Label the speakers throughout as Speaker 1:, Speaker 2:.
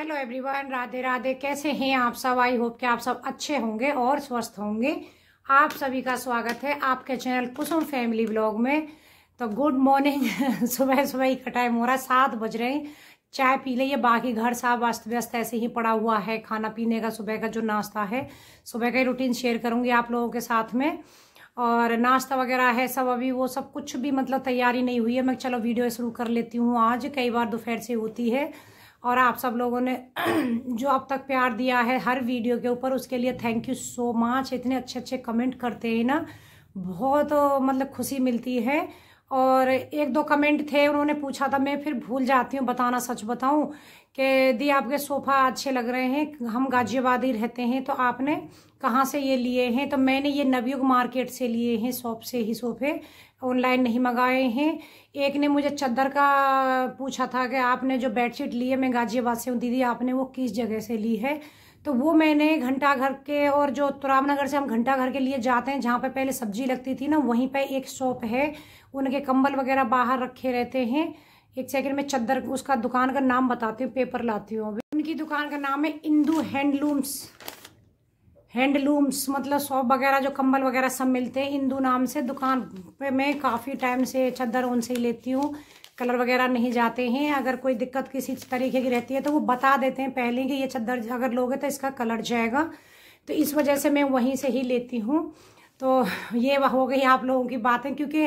Speaker 1: hello everyone Radhe Radhe कैसे हैं आप सब आई होप कि आप सब अच्छे होंगे और स्वस्थ होंगे आप सभी का स्वागत है आपके चैनल कुसुम फैमिली ब्लॉग में तो गुड मॉर्निंग सुबह सुबह ही टाइम हो रहा है सात बज रहे हैं चाय पी ली है बाकी घर साफ अस्त व्यस्त ऐसे ही पड़ा हुआ है खाना पीने का सुबह का जो नाश्ता है सुबह का ही रूटीन शेयर करूँगी आप लोगों के साथ में और नाश्ता वगैरह है सब अभी वो सब कुछ भी मतलब तैयारी नहीं हुई है मैं चलो वीडियो शुरू कर लेती हूँ आज कई बार दोपहर से होती है और आप सब लोगों ने जो अब तक प्यार दिया है हर वीडियो के ऊपर उसके लिए थैंक यू सो मच इतने अच्छे अच्छे कमेंट करते हैं ना बहुत मतलब खुशी मिलती है और एक दो कमेंट थे उन्होंने पूछा था मैं फिर भूल जाती हूँ बताना सच बताऊँ कि दी आपके सोफ़ा अच्छे लग रहे हैं हम गाजियाबाद ही रहते हैं तो आपने कहाँ से ये लिए हैं तो मैंने ये नवयुग मार्केट से लिए हैं शॉप से ही सोफ़े ऑनलाइन नहीं मंगाए हैं एक ने मुझे चद्दर का पूछा था कि आपने जो बेडशीट ली है मैं गाजियाबाद से हूँ दीदी आपने वो किस जगह से ली है तो वो मैंने घंटा घर के और जो तुराम नगर से हम घंटा घर के लिए जाते हैं जहाँ पे पहले सब्जी लगती थी ना वहीं पे एक शॉप है उनके कंबल वगैरह बाहर रखे रहते हैं एक सेकंड में चद्दर उसका दुकान का नाम बताती हूँ पेपर लाती हूँ उनकी दुकान का नाम है इंदू हैंडलूम्स हैंडलूम्स मतलब शॉप वगैरह जो कम्बल वगैरह सब मिलते हैं इंदू नाम से दुकान पर मैं काफ़ी टाइम से चद्दर उनसे ही लेती हूँ कलर वगैरह नहीं जाते हैं अगर कोई दिक्कत किसी तरीके की रहती है तो वो बता देते हैं पहले कि ये चादर अगर लोगे तो इसका कलर जाएगा तो इस वजह से मैं वहीं से ही लेती हूँ तो ये हो गई आप लोगों की बातें क्योंकि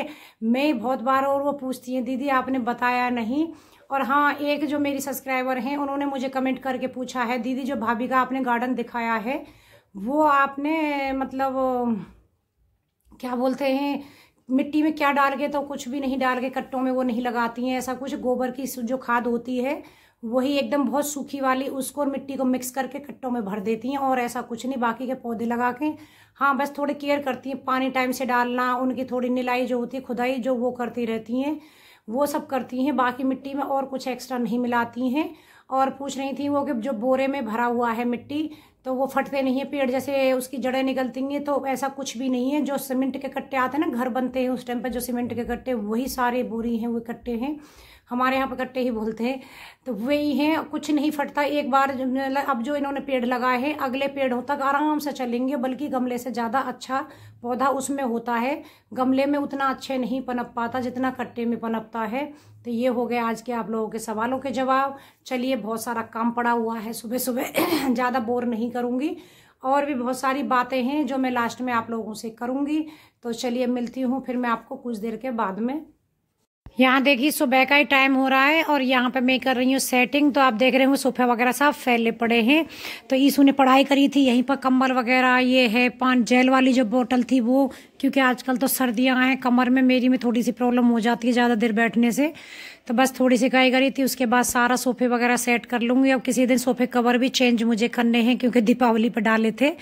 Speaker 1: मैं बहुत बार और वो पूछती हैं दीदी आपने बताया नहीं और हाँ एक जो मेरी सब्सक्राइबर हैं उन्होंने मुझे कमेंट करके पूछा है दीदी जो भाभी का आपने गार्डन दिखाया है वो आपने मतलब क्या बोलते हैं मिट्टी में क्या डाल के तो कुछ भी नहीं डाल के कट्टों में वो नहीं लगाती हैं ऐसा कुछ गोबर की जो खाद होती है वही एकदम बहुत सूखी वाली उसको और मिट्टी को मिक्स करके कट्टों में भर देती हैं और ऐसा कुछ नहीं बाकी के पौधे लगा के हाँ बस थोड़े केयर करती हैं पानी टाइम से डालना उनकी थोड़ी निलाई जो होती है खुदाई जो वो करती रहती हैं वो सब करती हैं बाकी मिट्टी में और कुछ एक्स्ट्रा नहीं मिलाती हैं और पूछ रही थी वो कि जो बोरे में भरा हुआ है मिट्टी तो वो फटते नहीं है पेड़ जैसे उसकी जड़ें निकलती हैं तो ऐसा कुछ भी नहीं है जो सीमेंट के कट्टे आते हैं ना घर बनते हैं उस टाइम पर जो सीमेंट के कट्टे वही सारे बोरी हैं वो कट्टे हैं हमारे यहाँ पर कट्टे ही बोलते हैं तो वही हैं कुछ नहीं फटता एक बार अब जो इन्होंने पेड़ लगाए हैं अगले पेड़ों तक आराम से चलेंगे बल्कि गमले से ज़्यादा अच्छा पौधा उसमें होता है गमले में उतना अच्छे नहीं पनप पाता जितना कट्टे में पनपता है तो ये हो गए आज के आप लोगों के सवालों के जवाब चलिए बहुत सारा काम पड़ा हुआ है सुबह सुबह ज़्यादा बोर नहीं करूँगी और भी बहुत सारी बातें हैं जो मैं लास्ट में आप लोगों से करूँगी तो चलिए मिलती हूँ फिर मैं आपको कुछ देर के बाद में यहाँ देखिए सुबह का ही टाइम हो रहा है और यहाँ पे मैं कर रही हूँ सेटिंग तो आप देख रहे हो सोफे वगैरह सब फैले पड़े हैं तो ईसू ने पढ़ाई करी थी यहीं पर कंबल वगैरह ये है पान जेल वाली जो बोतल थी वो क्योंकि आजकल तो सर्दियाँ हैं कमर में मेरी में थोड़ी सी प्रॉब्लम हो जाती है ज़्यादा देर बैठने से तो बस थोड़ी सी कई करी थी उसके बाद सारा सोफे वगैरह सेट कर लूँगी अब किसी दिन सोफे कवर भी चेंज मुझे करने हैं क्योंकि दीपावली पर डाले थे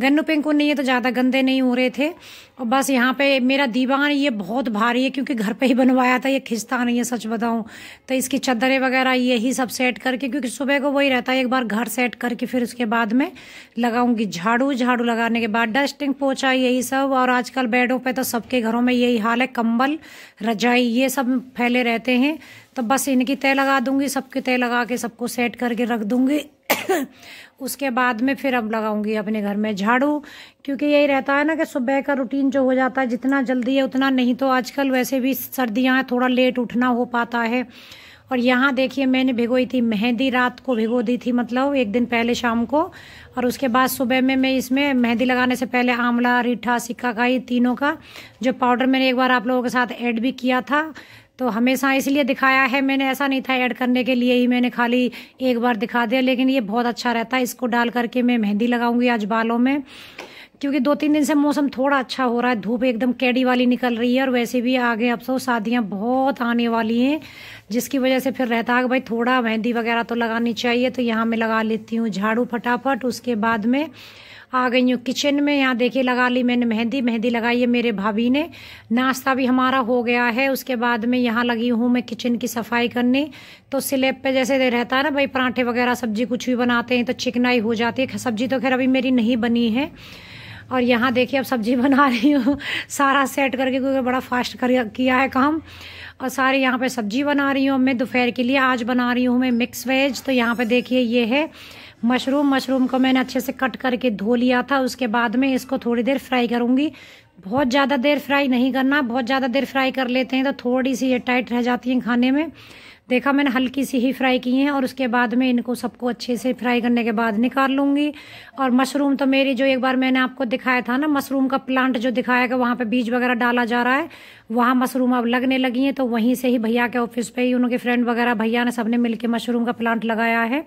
Speaker 1: गन्नू पिंक नहीं है तो ज़्यादा गंदे नहीं हो रहे थे और बस यहाँ पे मेरा दीवान ये बहुत भारी है क्योंकि घर पे ही बनवाया था ये खिंचता नहीं है सच बताऊँ तो इसकी चादरें वगैरह यही सब सेट करके क्योंकि सुबह को वही रहता है एक बार घर सेट करके फिर उसके बाद में लगाऊंगी झाड़ू झाड़ू लगाने के बाद डस्टिंग पोछा यही सब और आजकल बेडों पर तो सबके घरों में यही हाल है कम्बल रजाई ये सब फैले रहते हैं तो बस इनकी तय लगा दूंगी सबके तय लगा के सबको सेट करके रख दूंगी उसके बाद में फिर अब लगाऊंगी अपने घर में झाड़ू क्योंकि यही रहता है ना कि सुबह का रूटीन जो हो जाता है जितना जल्दी है उतना नहीं तो आजकल वैसे भी सर्दियाँ थोड़ा लेट उठना हो पाता है और यहाँ देखिए मैंने भिगोई थी मेहंदी रात को भिगो दी थी मतलब एक दिन पहले शाम को और उसके बाद सुबह में मैं इसमें मेहंदी लगाने से पहले आंवला रीठा सिक्का का ये तीनों का जो पाउडर मैंने एक बार आप लोगों के साथ ऐड भी किया था तो हमेशा इसलिए दिखाया है मैंने ऐसा नहीं था ऐड करने के लिए ही मैंने खाली एक बार दिखा दिया लेकिन ये बहुत अच्छा रहता है इसको डाल करके मैं मेहंदी लगाऊंगी आज बालों में क्योंकि दो तीन दिन से मौसम थोड़ा अच्छा हो रहा है धूप एकदम कैडी वाली निकल रही है और वैसे भी आगे अब सो शादियाँ बहुत आने वाली हैं जिसकी वजह से फिर रहता है भाई थोड़ा मेहंदी वगैरह तो लगानी चाहिए तो यहाँ मैं लगा लेती हूँ झाड़ू फटाफट उसके बाद में आ गई हूँ किचन में यहाँ देखिए लगा ली मैंने मेहंदी मेहंदी लगाई है मेरे भाभी ने नाश्ता भी हमारा हो गया है उसके बाद में यहाँ लगी हूँ मैं किचन की सफाई करने तो स्लेब पे जैसे दे रहता है ना भाई पराठे वगैरह सब्जी कुछ भी बनाते हैं तो चिकनाई हो जाती है सब्जी तो खैर अभी मेरी नहीं बनी है और यहाँ देखिए अब सब्जी बना रही हूँ सारा सेट करके क्योंकि बड़ा फास्ट कर किया है काम और सारे यहाँ पे सब्जी बना रही हूँ मैं दोपहर के लिए आज बना रही हूँ मैं मिक्स वेज तो यहाँ पे देखिए ये है मशरूम मशरूम को मैंने अच्छे से कट करके धो लिया था उसके बाद में इसको थोड़ी देर फ्राई करूंगी बहुत ज़्यादा देर फ्राई नहीं करना बहुत ज़्यादा देर फ्राई कर लेते हैं तो थोड़ी सी ये टाइट रह जाती हैं खाने में देखा मैंने हल्की सी ही फ्राई की हैं और उसके बाद में इनको सबको अच्छे से फ्राई करने के बाद निकाल लूँगी और मशरूम तो मेरी जो एक बार मैंने आपको दिखाया था ना मशरूम का प्लांट जो दिखाया गया वहाँ पे बीज वगैरह डाला जा रहा है वहाँ मशरूम अब लगने लगी हैं तो वहीं से ही भैया के ऑफिस पे ही उनके फ्रेंड वगैरह भैया ने सबने मिलकर मशरूम का प्लांट लगाया है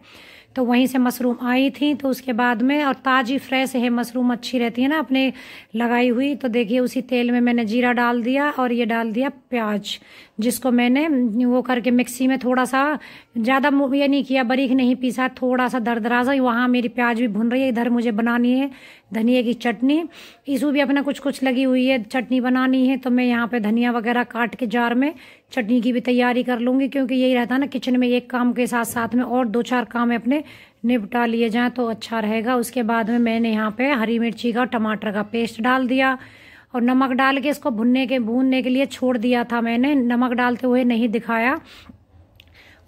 Speaker 1: तो वहीं से मशरूम आई थी तो उसके बाद में और ताज़ी फ्रेश है मशरूम अच्छी रहती है ना अपने लगाई हुई तो देखिए उसी तेल में मैंने जीरा डाल दिया और ये डाल दिया प्याज जिसको मैंने वो करके मिक्सी में थोड़ा सा ज़्यादा ये नहीं किया बरीक नहीं पीसा थोड़ा सा दर दराजा वहाँ मेरी प्याज भी भुन रही है इधर मुझे बनानी है धनिया की चटनी इसू भी अपना कुछ कुछ लगी हुई है चटनी बनानी है तो मैं यहाँ पे धनिया वगैरह काट के जार में चटनी की भी तैयारी कर लूँगी क्योंकि यही रहता ना किचन में एक काम के साथ साथ में और दो चार काम अपने निपटा लिए जाएँ तो अच्छा रहेगा उसके बाद में मैंने यहाँ पे हरी मिर्ची का टमाटर का पेस्ट डाल दिया और नमक डाल के इसको भुनने के भूनने के लिए छोड़ दिया था मैंने नमक डालते हुए नहीं दिखाया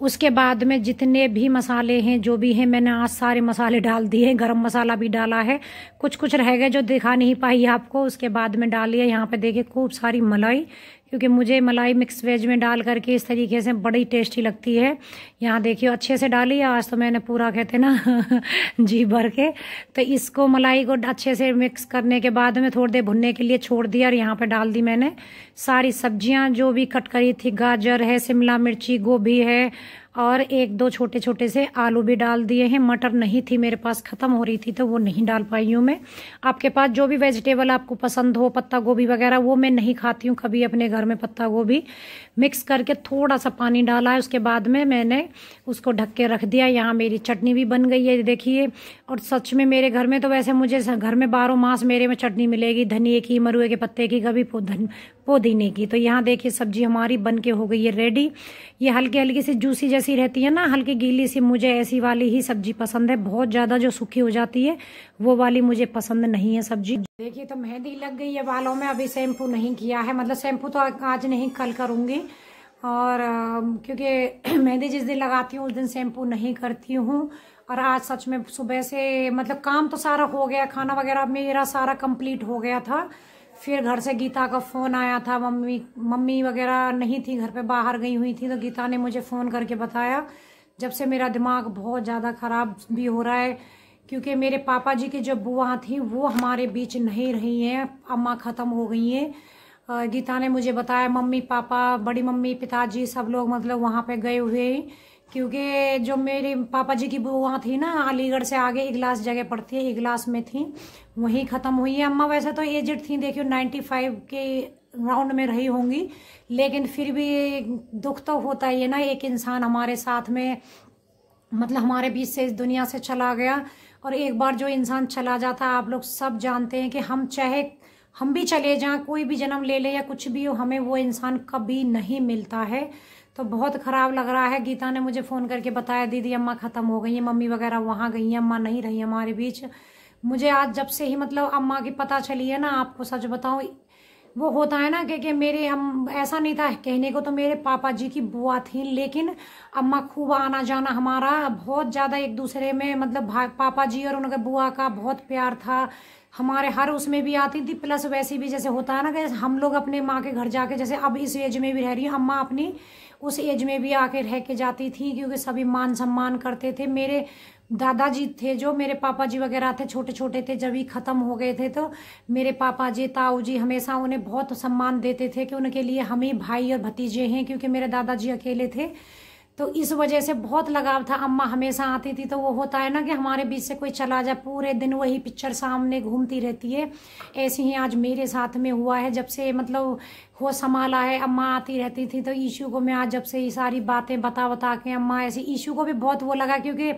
Speaker 1: उसके बाद में जितने भी मसाले हैं जो भी हैं मैंने आज सारे मसाले डाल दिए हैं गरम मसाला भी डाला है कुछ कुछ रह गए जो दिखा नहीं पाई आपको उसके बाद में डालिए यहाँ पे देखिए खूब सारी मलाई क्योंकि मुझे मलाई मिक्स वेज में डाल करके इस तरीके से बड़ी टेस्टी लगती है यहाँ देखिए अच्छे से डाली आज तो मैंने पूरा कहते ना जी भर के तो इसको मलाई को अच्छे से मिक्स करने के बाद में थोड़ी देर भुनने के लिए छोड़ दिया और यहाँ पर डाल दी मैंने सारी सब्जियाँ जो भी कट करी थी गाजर है शिमला मिर्ची गोभी है और एक दो छोटे छोटे से आलू भी डाल दिए हैं मटर नहीं थी मेरे पास ख़त्म हो रही थी तो वो नहीं डाल पाई हूँ मैं आपके पास जो भी वेजिटेबल आपको पसंद हो पत्ता गोभी वगैरह वो मैं नहीं खाती हूँ कभी अपने घर में पत्ता गोभी मिक्स करके थोड़ा सा पानी डाला है उसके बाद में मैंने उसको ढक के रख दिया यहाँ मेरी चटनी भी बन गई है देखिए और सच में मेरे घर में तो वैसे मुझे घर में बारह मास मेरे में चटनी मिलेगी धनिए की मरुए के पत्ते की कभी धन पुदीने की तो यहाँ देखिए सब्जी हमारी बन के हो गई है रेडी ये हल्की हल्की सी जूसी जैसी सी रहती है ना हल्की गीली सी मुझे ऐसी वाली ही सब्जी पसंद है बहुत ज़्यादा जो सूखी हो जाती है वो वाली मुझे पसंद नहीं है सब्जी देखिए तो मेहंदी लग गई है बालों में अभी शैम्पू नहीं किया है मतलब शैम्पू तो आज नहीं कल करूंगी और क्योंकि मेहंदी जिस दिन लगाती हूँ उस दिन शैम्पू नहीं करती हूँ और आज सच में सुबह से मतलब काम तो सारा हो गया खाना वगैरह मेरा सारा कंप्लीट हो गया था फिर घर से गीता का फ़ोन आया था मम्मी मम्मी वगैरह नहीं थी घर पे बाहर गई हुई थी तो गीता ने मुझे फ़ोन करके बताया जब से मेरा दिमाग बहुत ज़्यादा ख़राब भी हो रहा है क्योंकि मेरे पापा जी की जो बुआ थी वो हमारे बीच नहीं रही हैं अम्मा ख़त्म हो गई हैं गीता ने मुझे बताया मम्मी पापा बड़ी मम्मी पिताजी सब लोग मतलब वहाँ पे गए हुए हैं क्योंकि जो मेरे पापा जी की बुआ थी ना अलीगढ़ से आगे इगलास जगह पड़ती है इगलास में थी वहीं ख़त्म हुई है अम्मा वैसे तो एजड थी देखियो नाइन्टी फाइव के राउंड में रही होंगी लेकिन फिर भी दुख तो होता ही है ना एक इंसान हमारे साथ में मतलब हमारे बीच से इस दुनिया से चला गया और एक बार जो इंसान चला जाता आप लोग सब जानते हैं कि हम चाहे हम भी चले जाएँ कोई भी जन्म ले लें या कुछ भी हो हमें वो इंसान कभी नहीं मिलता है तो बहुत ख़राब लग रहा है गीता ने मुझे फ़ोन करके बताया दीदी अम्मा ख़त्म हो गई हैं मम्मी वगैरह वहाँ गई हैं अम्मा नहीं रही हमारे बीच मुझे आज जब से ही मतलब अम्मा की पता चली है ना आपको सच बताऊँ वो होता है ना कि, कि मेरे हम ऐसा नहीं था कहने को तो मेरे पापा जी की बुआ थी लेकिन अम्मा खूब आना जाना हमारा बहुत ज़्यादा एक दूसरे में मतलब पापा जी और उनके बुआ का बहुत प्यार था हमारे हर उसमें भी आती थी प्लस वैसे भी जैसे होता है ना कि हम लोग अपने माँ के घर जाके जैसे अब इस एज में भी रह रही हूँ अम्मा अपनी उस एज में भी आके रह के जाती थी क्योंकि सभी मान सम्मान करते थे मेरे दादाजी थे जो मेरे पापा जी वगैरह थे छोटे छोटे थे जब ही ख़त्म हो गए थे तो मेरे पापा जी ताऊ जी हमेशा उन्हें बहुत सम्मान देते थे कि उनके लिए हम ही भाई और भतीजे हैं क्योंकि मेरे दादाजी अकेले थे तो इस वजह से बहुत लगाव था अम्मा हमेशा आती थी तो वो होता है ना कि हमारे बीच से कोई चला जाए पूरे दिन वही पिक्चर सामने घूमती रहती है ऐसे ही आज मेरे साथ में हुआ है जब से मतलब हो संभाला है अम्मा आती रहती थी तो ईशू को मैं आज जब से ये सारी बातें बता बता के अम्मा ऐसे ईशू को भी बहुत वो लगा क्योंकि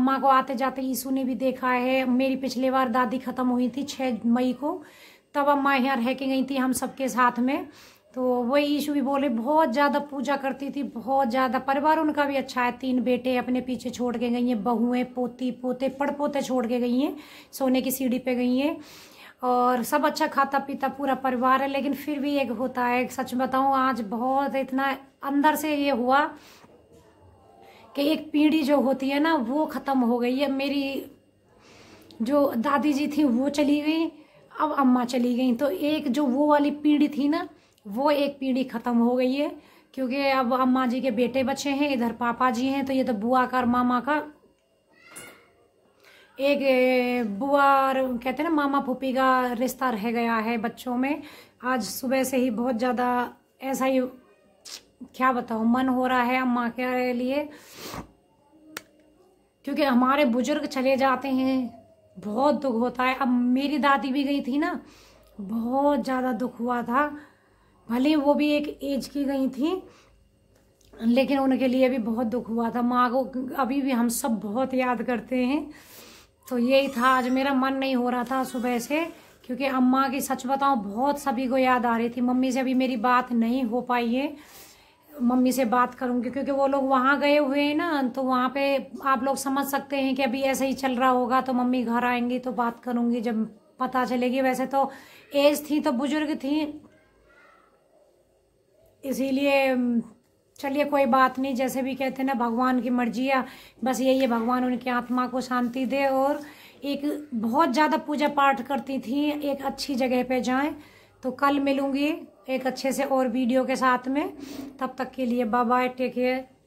Speaker 1: अम्मा को आते जाते ईशू ने भी देखा है मेरी पिछली बार दादी ख़त्म हुई थी छः मई को तब अम्मा यहाँ रह के गई थी हम सबके साथ में तो वही यीशु भी बोले बहुत ज़्यादा पूजा करती थी बहुत ज़्यादा परिवार उनका भी अच्छा है तीन बेटे अपने पीछे छोड़ के गई हैं बहुएँ पोती पोते पड़ पोते छोड़ के गई हैं सोने की सीढ़ी पे गई हैं और सब अच्छा खाता पीता पूरा परिवार है लेकिन फिर भी एक होता है सच बताऊँ आज बहुत इतना अंदर से ये हुआ कि एक पीढ़ी जो होती है ना वो ख़त्म हो गई है मेरी जो दादी जी थी वो चली गई अब अम्मा चली गई तो एक जो वो वाली पीढ़ी थी ना वो एक पीढ़ी ख़त्म हो गई है क्योंकि अब अम्मा जी के बेटे बचे हैं इधर पापा जी हैं तो ये तो बुआ का और मामा का एक बुआ और कहते हैं ना मामा पुपी का रिश्ता रह गया है बच्चों में आज सुबह से ही बहुत ज़्यादा ऐसा ही क्या बताओ मन हो रहा है अम्मा के लिए क्योंकि हमारे बुजुर्ग चले जाते हैं बहुत दुख होता है अब मेरी दादी भी गई थी ना बहुत ज़्यादा दुख हुआ था भले वो भी एक एज की गई थी लेकिन उनके लिए भी बहुत दुख हुआ था माँ को अभी भी हम सब बहुत याद करते हैं तो यही था आज मेरा मन नहीं हो रहा था सुबह से क्योंकि अम्मा की सच बताओ बहुत सभी को याद आ रही थी मम्मी से अभी मेरी बात नहीं हो पाई है मम्मी से बात करूँगी क्योंकि वो लोग वहाँ गए हुए हैं ना तो वहाँ पे आप लोग समझ सकते हैं कि अभी ऐसे ही चल रहा होगा तो मम्मी घर आएंगी तो बात करूँगी जब पता चलेगी वैसे तो एज थी तो बुजुर्ग थी इसीलिए चलिए कोई बात नहीं जैसे भी कहते हैं ना भगवान की मर्जी है बस यही है भगवान उनकी आत्मा को शांति दे और एक बहुत ज़्यादा पूजा पाठ करती थी एक अच्छी जगह पे जाएं तो कल मिलूँगी एक अच्छे से और वीडियो के साथ में तब तक के लिए बाय बाय टेक केयर